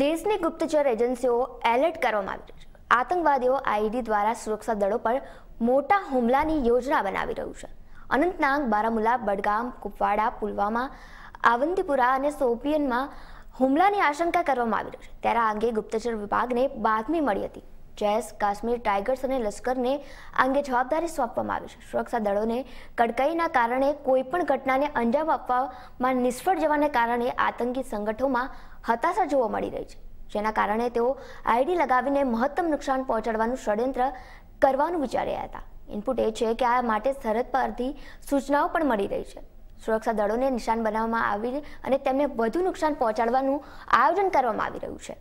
દેશની ગુપ્તચર એજન્સીઓ એલર્ટ કરવામાં આવી રહી છે આતંકવાદીઓ આઈડી દ્વારા સુરક્ષા દળો પર મોટા હુમલાની યોજના બનાવી રહ્યું છે અનંતનાગ બારામુલા બડગામ કુપવાડા પુલવામા આવંતીપુરા અને સોપિયનમાં હુમલાની આશંકા કરવામાં આવી રહી છે ત્યારે આ અંગે ગુપ્તચર વિભાગને બાતમી મળી હતી જેસ કાશ્મીર ટાઈગર્સ અને લશ્કરને અંગે જવાબદારી સોંપવામાં આવી છે સુરક્ષા દળોને કડકાઈના કારણે કોઈપણ ઘટનાને અંજામ આપવામાં નિષ્ફળ જવાને કારણે આતંકી સંગઠનોમાં હતાશા જોવા મળી રહી છે જેના કારણે તેઓ આઈડી લગાવીને મહત્તમ નુકસાન પહોંચાડવાનું ષડયંત્ર કરવાનું વિચારી હતા ઇનપુટ એ છે કે આ માટે સરહદ પરથી સૂચનાઓ પણ મળી રહી છે સુરક્ષા દળોને નિશાન બનાવવામાં આવી અને તેમને વધુ નુકસાન પહોંચાડવાનું આયોજન કરવામાં આવી રહ્યું છે